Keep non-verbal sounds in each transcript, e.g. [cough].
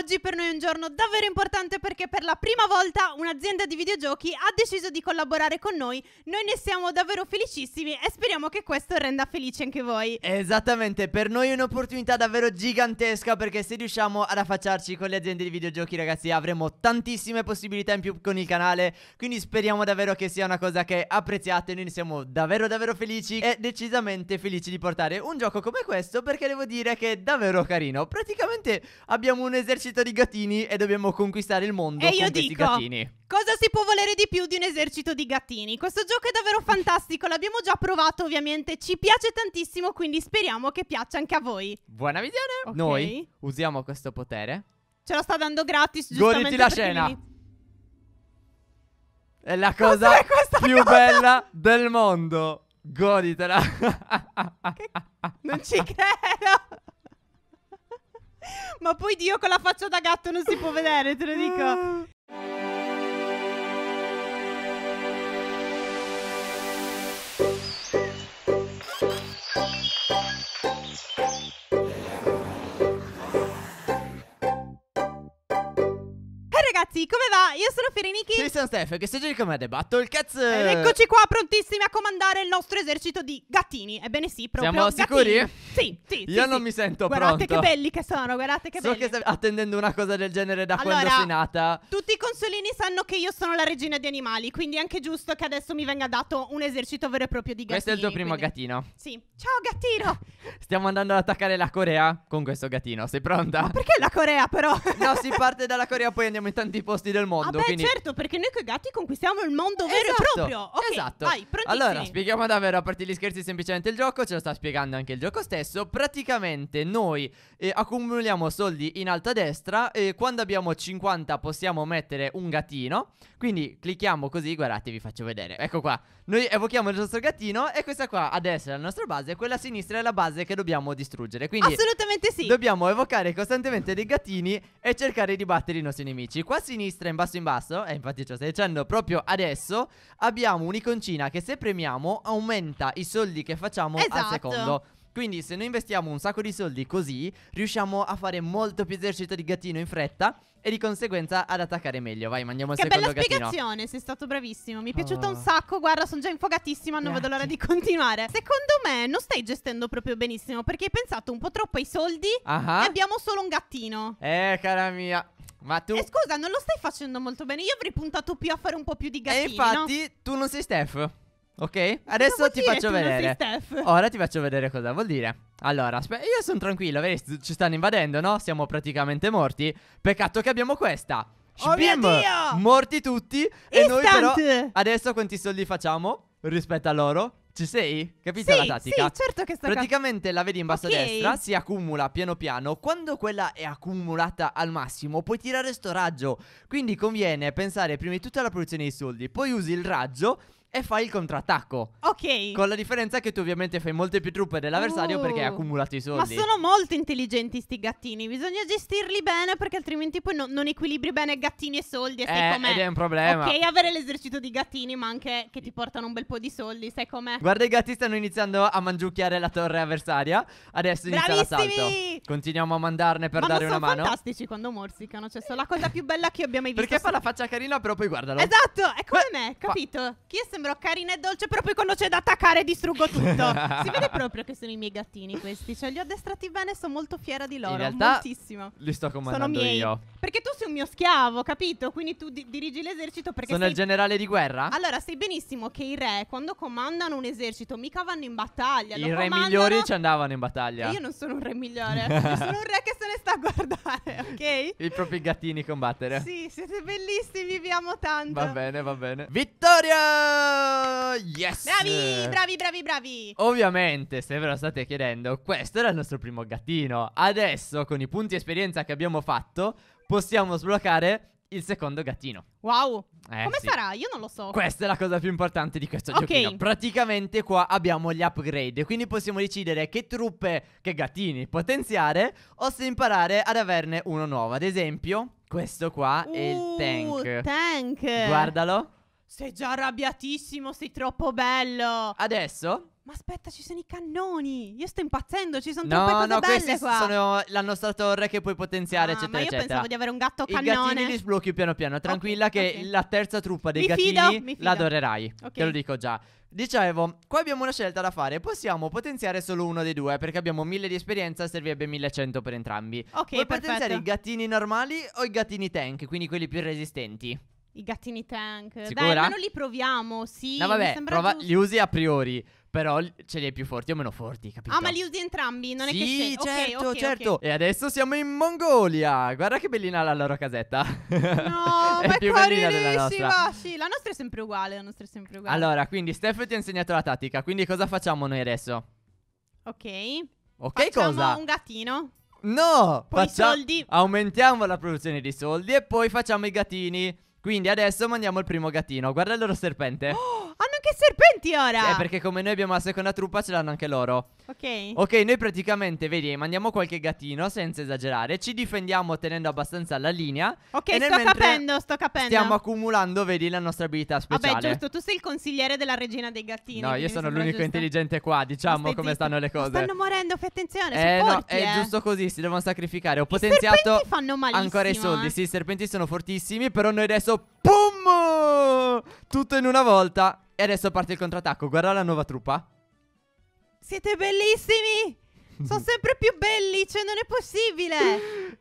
Oggi per noi è un giorno davvero importante perché per la prima volta un'azienda di videogiochi ha deciso di collaborare con noi. Noi ne siamo davvero felicissimi e speriamo che questo renda felici anche voi. Esattamente, per noi è un'opportunità davvero gigantesca perché se riusciamo ad affacciarci con le aziende di videogiochi ragazzi avremo tantissime possibilità in più con il canale, quindi speriamo davvero che sia una cosa che apprezziate, noi ne siamo davvero davvero felici e decisamente felici di portare un gioco come questo perché devo dire che è davvero carino. Praticamente abbiamo un esercizio esercita di gattini e dobbiamo conquistare il mondo e con io questi dico, gattini. Cosa si può volere di più di un esercito di gattini? Questo gioco è davvero fantastico, l'abbiamo già provato ovviamente, ci piace tantissimo, quindi speriamo che piaccia anche a voi. Buona visione! Okay. Noi usiamo questo potere. Ce lo sta dando gratis, giustamente. Goditi la scena! È la cosa è più cosa? bella del mondo. Goditela. Che... Non ci [laughs] credo. Ma poi Dio con la faccia da gatto non si può vedere, te lo dico. Ah. io sono Firinichi. Io sono Steph, che sei con me The Battlecats. Ed eccoci qua, prontissimi a comandare il nostro esercito di gattini. Ebbene sì, proprio Siamo sicuri? Gattini. Sì, sì. Io sì, non sì. mi sento guardate pronto. Guardate che belli che sono, guardate che so belli. So che stai attendendo una cosa del genere da allora, quando sei nata. tutti i consolini sanno che io sono la regina di animali, quindi è anche giusto che adesso mi venga dato un esercito vero e proprio di gattini. Questo è il tuo primo quindi... gattino. Sì. Ciao gattino. [laughs] Stiamo andando ad attaccare la Corea con questo gattino. Sei pronta? Ma perché la Corea però? no, si [laughs] parte dalla Corea poi andiamo in tanti posti del mondo mondo. Ah, beh, quindi... certo, perché noi con gatti conquistiamo il mondo vero e esatto, proprio. Okay, esatto. Vai, allora, spieghiamo davvero, a parte gli scherzi, semplicemente il gioco, ce lo sta spiegando anche il gioco stesso. Praticamente noi eh, accumuliamo soldi in alta destra e quando abbiamo 50 possiamo mettere un gattino. Quindi clicchiamo così, guardate, vi faccio vedere. Ecco qua. Noi evochiamo il nostro gattino e questa qua a destra è la nostra base, quella a sinistra è la base che dobbiamo distruggere. Quindi Assolutamente sì. Dobbiamo evocare costantemente dei gattini e cercare di battere i nostri nemici. Qua a sinistra in basso in basso E eh, infatti ce lo stai dicendo proprio adesso Abbiamo un'iconcina che se premiamo aumenta i soldi che facciamo esatto. al secondo quindi se noi investiamo un sacco di soldi così riusciamo a fare molto più esercito di gattino in fretta e di conseguenza ad attaccare meglio. Vai, mandiamo il che secondo gattino. Che bella spiegazione, sei stato bravissimo. Mi è piaciuta oh. un sacco. Guarda, sono già infogatissima, non Grazie. vedo l'ora di continuare. Secondo me non stai gestendo proprio benissimo perché hai pensato un po' troppo ai soldi uh ah -huh. Ah. e abbiamo solo un gattino. Eh, cara mia. Ma tu. Eh, scusa, non lo stai facendo molto bene. Io avrei puntato più a fare un po' più di gattini. E infatti, no? tu non sei Steph. Ok? Adesso ti dire, faccio vedere. Ora ti faccio vedere cosa vuol dire. Allora, io sono tranquillo, vedi, ci stanno invadendo, no? Siamo praticamente morti. Peccato che abbiamo questa. Oh Bim! Morti tutti. Instant. E noi però adesso quanti soldi facciamo rispetto a loro? Ci sei? Capito sì, la tattica? Sì, certo che sta Praticamente ca- la vedi in basso okay. a destra, si accumula piano piano. Quando quella è accumulata al massimo, puoi tirare sto raggio. Quindi conviene pensare prima di tutto alla produzione dei soldi, poi usi il raggio e fai il contrattacco. Ok. Con la differenza che tu ovviamente fai molte più truppe dell'avversario uh, perché hai uh. accumulato i soldi. Ma sono molto intelligenti sti gattini, bisogna gestirli bene perché altrimenti poi no, non equilibri bene gattini e soldi e sai eh, com'è. Ed è un problema. Ok, avere l'esercito di gattini ma anche che ti portano un bel po' di soldi, sai com'è. Guarda i gatti stanno iniziando a mangiucchiare la torre avversaria, adesso inizia Bravissimi! l'assalto. Continuiamo a mandarne per ma dare una mano. sono fantastici quando morsicano, cioè sono la cosa più bella che io abbia mai visto. Perché fa la faccia carina però poi guardalo. Esatto, è come Beh, me, capito? Fa- Chi è sembro carina e dolce, però poi quando c'è da attaccare distruggo tutto. [laughs] si vede proprio che sono i miei gattini questi, cioè li ho addestrati bene e sono molto fiera di loro, In realtà, moltissimo. Li sto comandando sono miei. io. Perché tu sei un mio schiavo, capito? Quindi tu di- dirigi l'esercito perché Sono sei... il generale di guerra? Allora, sai benissimo che i re quando comandano un esercito mica vanno in battaglia, I lo re comandano- migliori ci andavano in battaglia. E io non sono un re migliore, [laughs] io sono un re che se ne sta a guardare, ok? I propri gattini combattere. Sì, siete bellissimi, vi amo tanto. Va bene, va bene. Vittoria! Yes! Bravi, bravi, bravi, bravi! Ovviamente, se ve lo state chiedendo, questo era il nostro primo gattino. Adesso, con i punti esperienza che abbiamo fatto, possiamo sbloccare il secondo gattino. Wow! Eh, Come sì. sarà? Io non lo so. Questa è la cosa più importante di questo okay. giochino. Praticamente qua abbiamo gli upgrade, quindi possiamo decidere che truppe, che gattini potenziare o se imparare ad averne uno nuovo. Ad esempio, questo qua uh, è il uh, tank. tank. Guardalo. Sei già arrabbiatissimo, sei troppo bello. Adesso? Ma aspetta, ci sono i cannoni. Io sto impazzendo, ci sono no, troppe cose no, belle qua. No, sono la nostra torre che puoi potenziare, ah, eccetera, eccetera. Ma io eccetera. pensavo di avere un gatto cannone. I gattini li sblocchi piano piano, tranquilla okay, che okay. la terza truppa dei mi gattini fido, fido. l'adorerai. Okay. Te lo dico già. Dicevo, qua abbiamo una scelta da fare. Possiamo potenziare solo uno dei due perché abbiamo 1000 di esperienza, servirebbe 1100 per entrambi. Ok, Vuoi perfetto. potenziare i gattini normali o i gattini tank, quindi quelli più resistenti? I gattini tank. Sicura? Dai, almeno li proviamo, sì. No, vabbè, prova- li usi a priori. Però ce li hai più forti o meno forti, capito? Ah, ma li usi entrambi, non sì, è che Sì, certo, okay, okay, certo. Okay. E adesso siamo in Mongolia. Guarda che bellina la loro casetta. No, [laughs] è ma più è bellina della nostra. Sì, la nostra è sempre uguale, la nostra è sempre uguale. Allora, quindi Steph ti ha insegnato la tattica, quindi cosa facciamo noi adesso? Ok. Ok, facciamo cosa? un gattino. No, poi facciamo soldi. aumentiamo la produzione di soldi e poi facciamo i gattini. Quindi adesso mandiamo il primo gattino. Guarda il loro serpente. Oh, [gasps] hanno anche serpenti ora. Eh, perché come noi abbiamo la seconda truppa, ce l'hanno anche loro. Ok. Ok, noi praticamente, vedi, mandiamo qualche gattino senza esagerare, ci difendiamo tenendo abbastanza la linea. Ok, sto capendo, sto capendo. Stiamo accumulando, vedi, la nostra abilità ah, speciale. Vabbè, giusto, tu sei il consigliere della regina dei gattini. No, io sono l'unico giusto. intelligente qua, diciamo come stanno le cose. Stanno morendo, fai attenzione, eh, forti, no, eh. è giusto così, si devono sacrificare. Ho I potenziato fanno malissimo, ancora i soldi. Eh. Sì, i serpenti sono fortissimi, però noi adesso pum! Tutto in una volta. E adesso parte il contrattacco. Guarda la nuova truppa. Siete bellissimi! Sono sempre più belli, cioè non è possibile!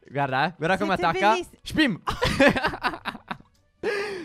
Guarda, eh, guarda come attacca. bellissi- Spim! [laughs]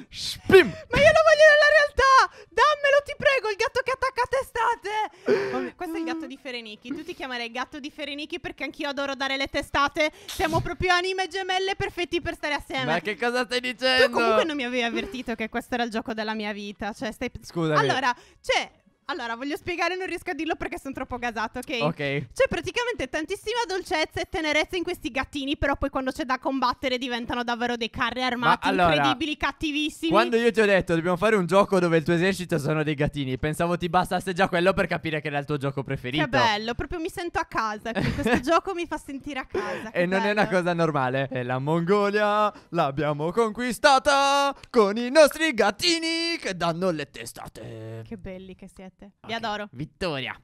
Spim! Ma io lo voglio nella realtà! Dammelo, ti prego, il gatto che attacca a testate! Vabbè, questo è il gatto di Ferenichi. Tu ti chiamerei gatto di Ferenichi perché anch'io adoro dare le testate. Siamo proprio anime gemelle perfetti per stare assieme. Ma che cosa stai dicendo? Tu comunque non mi avevi avvertito che questo era il gioco della mia vita. Cioè, stai. Scusami. Allora, c'è allora, voglio spiegare, non riesco a dirlo perché sono troppo gasato, ok? Ok. C'è cioè, praticamente tantissima dolcezza e tenerezza in questi gattini, però poi quando c'è da combattere diventano davvero dei carri armati allora, incredibili, cattivissimi. Quando io ti ho detto dobbiamo fare un gioco dove il tuo esercito sono dei gattini, pensavo ti bastasse già quello per capire che era il tuo gioco preferito. Che bello, proprio mi sento a casa, questo [laughs] gioco mi fa sentire a casa. E non bello. è una cosa normale. E la Mongolia l'abbiamo conquistata con i nostri gattini che danno le testate. Che belli che siete. 7. Okay. Vi adoro. Vittoria.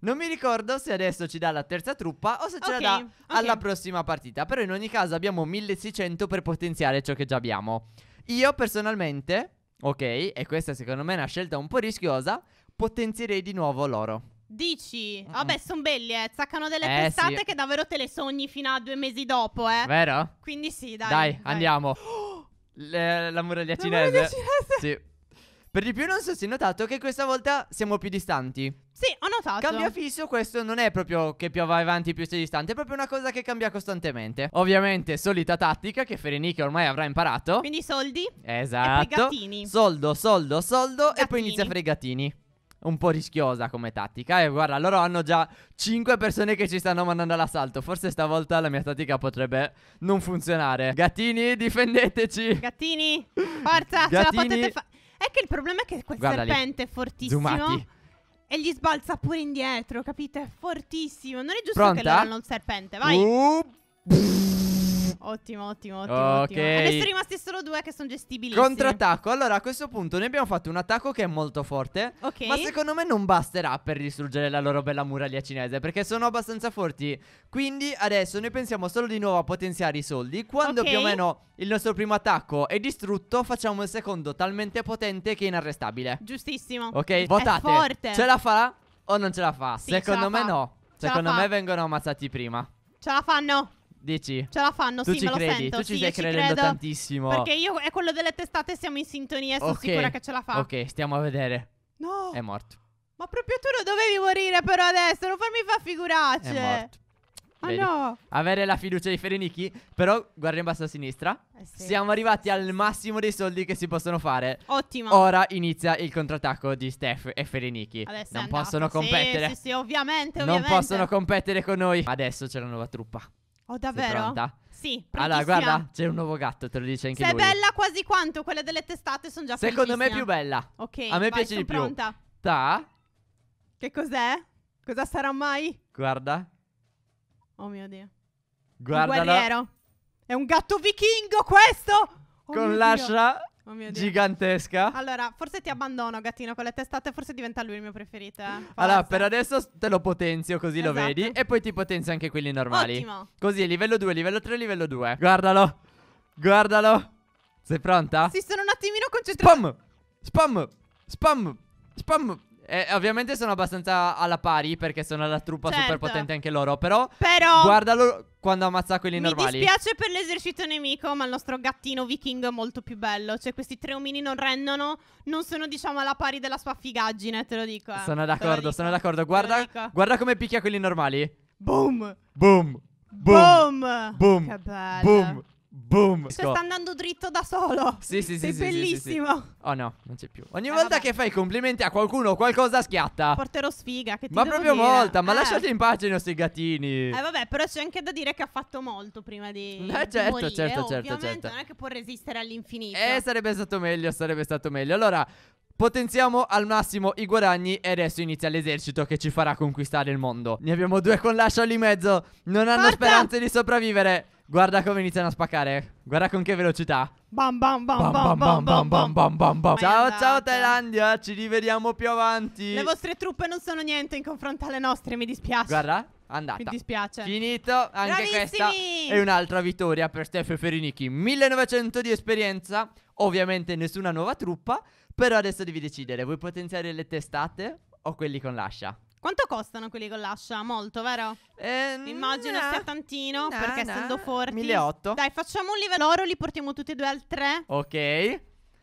Non mi ricordo se adesso ci dà la terza truppa o se ce okay, la dà okay. alla prossima partita. Però in ogni caso abbiamo 1600 per potenziare ciò che già abbiamo. Io personalmente, ok, e questa secondo me è una scelta un po' rischiosa, potenzierei di nuovo l'oro. Dici? Mm. Vabbè, sono belli, eh. Zaccano delle eh, testate sì. che davvero te le sogni fino a due mesi dopo, eh. Vero? Quindi sì, dai. Dai, dai. andiamo. [gasps] Le, la muraglia cinese. La muraglia cinese. Sì. Per di più non so se hai notato che questa volta siamo più distanti. Sì, ho notato. Cambia fisso, questo non è proprio che più vai avanti più sei distante, è proprio una cosa che cambia costantemente. Ovviamente, solita tattica che Ferenica ormai avrà imparato. Quindi soldi. Esatto. E gattini Soldo, soldo, soldo gattini. e poi inizia i gattini Un po' rischiosa come tattica. E eh, guarda, loro hanno già 5 persone che ci stanno mandando all'assalto. Forse stavolta la mia tattica potrebbe non funzionare. Gattini, difendeteci. Gattini, forza, gattini. ce la potete fare. È che il problema è che quel Guarda serpente lì. è fortissimo. Zoomati. E gli sbalza pure indietro, capite? È fortissimo. Non è giusto Pronta? che levano il serpente, vai. Uh, Ottimo, ottimo, ottimo. Ok. Ottimo. Adesso sono rimasti solo due che sono gestibili. Contrattacco. Allora, a questo punto noi abbiamo fatto un attacco che è molto forte. Ok. Ma secondo me non basterà per distruggere la loro bella muraglia cinese. Perché sono abbastanza forti. Quindi adesso noi pensiamo solo di nuovo a potenziare i soldi. Quando okay. più o meno il nostro primo attacco è distrutto, facciamo il secondo talmente potente che è inarrestabile. Giustissimo. Ok, votate. È forte. Ce la fa o non ce la fa? Sì, secondo me fa. no. secondo me vengono ammazzati prima. Ce la fanno. Dici? Ce la fanno, tu sì, me credi? lo sento. Tu ci sì, stai credendo credo, tantissimo. Perché io e quello delle testate siamo in sintonia e okay. sicura che ce la fa. Ok, stiamo a vedere. No. È morto. Ma proprio tu non dovevi morire però adesso, non farmi fa figuracce. È morto. Ma Vedi? no. Avere la fiducia di Ferenichi, però guarda in basso a sinistra. Eh sì. Siamo arrivati al massimo dei soldi che si possono fare. Ottimo. Ora inizia il contrattacco di Steph e Ferenichi. Adesso non possono competere. Sì, sì, sì, ovviamente, ovviamente. Non possono competere con noi. Adesso c'è la nuova truppa. Oh, davvero? Sì. Allora, guarda, c'è un nuovo gatto, te lo dice anche Se lui. è bella quasi quanto quelle delle testate, sono già Secondo me è più bella. Ok, a me vai, piace di più. pronta. Ta. Che cos'è? Cosa sarà mai? Guarda. Oh mio dio. Guarda. Guerriero. È un gatto vichingo questo. Oh Con l'ascia oh mio Dio. Gigantesca. Allora, forse ti abbandono, gattino, con le testate. Forse diventa lui il mio preferito. Eh. Allora, per adesso te lo potenzio, così esatto. lo vedi. E poi ti potenzio anche quelli normali. Ottimo. Così, livello 2, livello 3, livello 2. Guardalo. Guardalo. Sei pronta? Sì, sono un attimino concentrata. Spam. Spam. Spam. Spam. Eh, ovviamente sono abbastanza alla pari perché sono la truppa certo. super potente anche loro. Però, però guardalo quando ammazza quelli normali. Mi dispiace per l'esercito nemico, ma il nostro gattino vichingo è molto più bello. Cioè, questi tre omini non rendono, non sono, diciamo, alla pari della sua figaggine, te lo dico. Eh. Sono d'accordo, dico. sono d'accordo. Guarda, guarda come picchia quelli normali. Boom! Boom! Boom! Boom! Boom! Che bello. Boom! Boom! Cioè, sta andando dritto da solo. Sì, sì, sì. Sei sì, bellissimo. Sì, sì, oh no, non c'è più. Ogni eh, volta vabbè. che fai complimenti a qualcuno, qualcosa schiatta. Porterò sfiga. Che ti ma proprio dire? molta. Ma eh. lasciate in pace i nostri gattini. Eh, vabbè, però c'è anche da dire che ha fatto molto prima di. Eh, certo, morire, certo, ovviamente. certo, certo. certo. Non è che può resistere all'infinito. Eh, sarebbe stato meglio, sarebbe stato meglio. Allora. Potenziamo al massimo i guadagni e adesso inizia l'esercito che ci farà conquistare il mondo. Ne abbiamo due con l'ascia lì in mezzo. Non hanno Forza! speranze di sopravvivere. Guarda come iniziano a spaccare. Guarda con che velocità. Ciao ciao Thailandia, ci rivediamo più avanti. Le vostre truppe non sono niente in confronto alle nostre, mi dispiace. Guarda, andata. Mi dispiace. Finito anche questa E un'altra vittoria per Stefano Ferinichi. 1900 di esperienza, ovviamente nessuna nuova truppa, però adesso devi decidere, vuoi potenziare le testate o quelli con l'ascia? Quanto costano quelli con l'ascia? Molto, vero? Eh, Immagino no. sia tantino, no, perché no. essendo forti. 1.800. Dai, facciamo un livello oro, li portiamo tutti e due al 3. Ok.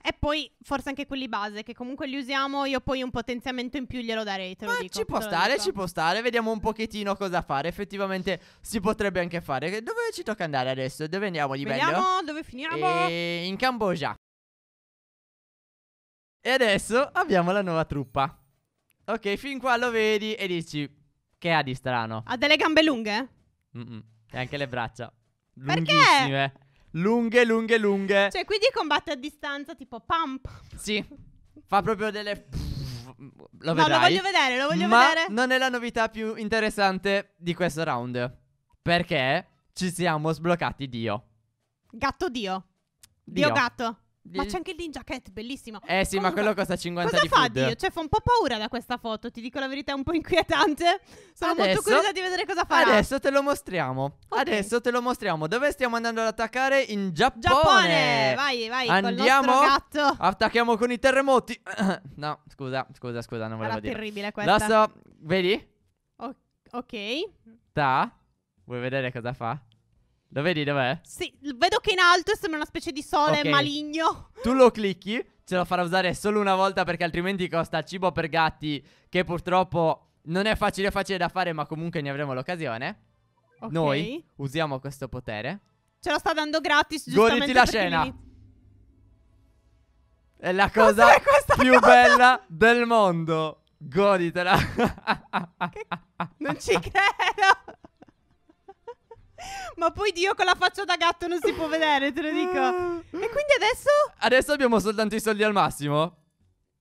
E poi forse anche quelli base, che comunque li usiamo. Io poi un potenziamento in più glielo darei. Te lo Ma dico, ci può stare, ci può stare. Vediamo un pochettino cosa fare. Effettivamente si potrebbe anche fare. Dove ci tocca andare adesso? Dove andiamo di Vediamo bello? Vediamo dove finiamo. E... Eh, in Cambogia. E adesso abbiamo la nuova truppa. Ok, fin qua lo vedi e dici che ha di strano? Ha delle gambe lunghe? Mm-mm. E anche le braccia. Lunghissime. Perché? Lunghe, lunghe, lunghe. Cioè, quindi combatte a distanza tipo pump. Sì. Fa proprio delle lo vedrai. No, lo voglio vedere, lo voglio ma vedere. Non è la novità più interessante di questo round. Perché ci siamo sbloccati Dio. Gatto Dio. Dio, Dio gatto. Ma c'è anche il Ninja Cat, bellissimo. Eh sì, Comunque, ma quello costa 50 cosa di fa Dio? Cioè, fa un po' paura da questa foto, ti dico la verità, è un po' inquietante. Sono adesso, molto curiosa di vedere cosa fa. Adesso te lo mostriamo. Okay. Adesso te lo mostriamo. Dove stiamo andando ad attaccare? In Giappone. Giappone! Vai, vai, Andiamo, Attacchiamo con i terremoti. [coughs] no, scusa, scusa, scusa, non volevo Era dire. È terribile questa. Lo vedi? O- ok. Ta. Vuoi vedere cosa fa? Lo vedi dov'è? Sì, vedo che in alto sembra una specie di sole okay. maligno. Tu lo clicchi, ce lo farà usare solo una volta perché altrimenti costa cibo per gatti che purtroppo non è facile facile da fare ma comunque ne avremo l'occasione. Okay. Noi usiamo questo potere. Ce lo sta dando gratis giustamente Goditi la scena. È la cosa Cos'è più cosa? bella del mondo. Goditela. Che... Non ci [laughs] credo. Ma poi Dio con la faccia da gatto non si può vedere, te lo dico. Ah. E quindi adesso? Adesso abbiamo soltanto i soldi al massimo.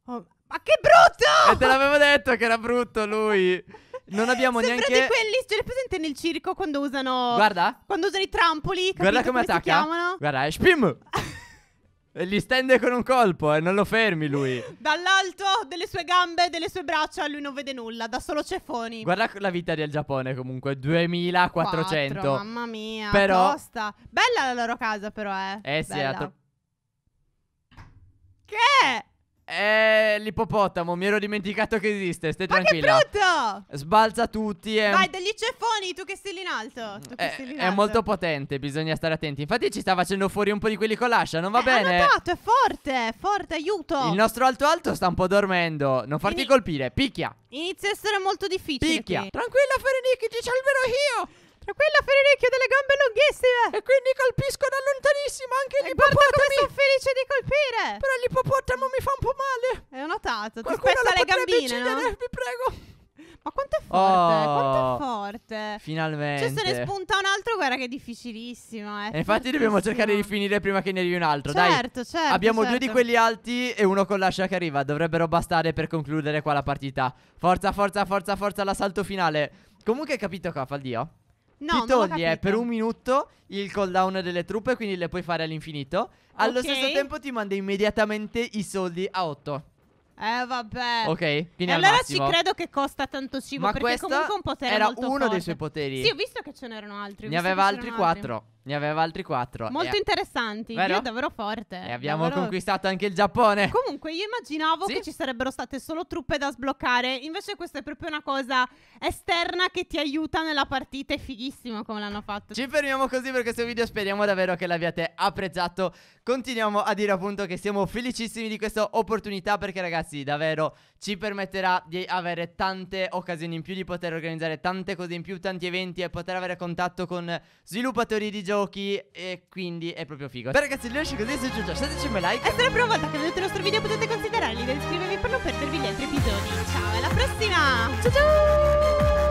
Oh, ma che brutto! E te l'avevo detto che era brutto lui. Non abbiamo Sembra neanche. di quelli. Ce li presente nel circo quando usano. Guarda. Quando usano i trampoli. Guarda come, come attacca. Guarda, è spim. E gli stende con un colpo e eh, non lo fermi lui. [laughs] Dall'alto delle sue gambe, delle sue braccia, lui non vede nulla, da solo ceffoni. Guarda la vita del Giappone comunque, 2400. 4, mamma mia, però... Costa. Bella la loro casa però, eh. Eh sì, Bella. è la Che? Eh, l'ippopotamo, mi ero dimenticato che esiste, stai tranquillo. tranquilla. Ma che brutto! Sbalza tutti e... Vai, degli ceffoni, tu che stai lì in alto. Tu eh, è, in alto. è molto potente, bisogna stare attenti. Infatti ci sta facendo fuori un po' di quelli con l'ascia, non va eh, bene? Ha notato, è forte, forte, aiuto. Il nostro alto alto sta un po' dormendo, non farti Ini... colpire, picchia. Inizia a essere molto difficile Picchia. Qui. Tranquilla Fereniki, ci salverò io. Tra quella Federicchio delle gambe lunghissime. E quindi colpisco da lontanissimo anche e gli ippopotami. guarda come sono felice di colpire. Però l'ippopotamo mi fa un po' male. E ho notato, ti Qualcuno spezza le gambine, no? vi prego. Ma quanto è forte, oh, quanto è forte. Finalmente. Cioè se ne spunta un altro, guarda che è difficilissimo. È eh. e infatti dobbiamo cercare di finire prima che ne arrivi un altro. Certo, Dai. certo. certo Abbiamo certo. due di certo. quelli alti e uno con l'ascia che arriva. Dovrebbero bastare per concludere qua la partita. Forza, forza, forza, forza, l'assalto finale. Comunque hai capito qua, Faldio? No, ti togli eh, per un minuto il cooldown delle truppe, quindi le puoi fare all'infinito. Allo okay. stesso tempo ti manda immediatamente i soldi a 8. Eh vabbè. Ok, quindi allora ci credo che costa tanto cibo Ma perché comunque un potere era uno forte. dei suoi poteri. Sì, ho visto che ce n'erano altri. Ne aveva altri 4. Ne aveva altri quattro. Molto e interessanti. Vero? Dio davvero forte. E abbiamo davvero... conquistato anche il Giappone. Comunque, io immaginavo sì? che ci sarebbero state solo truppe da sbloccare. Invece, questa è proprio una cosa esterna che ti aiuta nella partita. È fighissimo come l'hanno fatto. Ci fermiamo così per questo video. Speriamo davvero che l'abbiate apprezzato. Continuiamo a dire appunto che siamo felicissimi di questa opportunità. Perché, ragazzi, davvero ci permetterà di avere tante occasioni in più, di poter organizzare tante cose in più, tanti eventi e poter avere contatto con sviluppatori di giochi e quindi è proprio figo. Beh ragazzi, il video così, se giù lasciateci un bel like. E se è la prima volta che vedete il nostro video potete considerarli ed iscrivervi per non perdervi gli altri episodi. Ciao, alla prossima! Ciao ciao!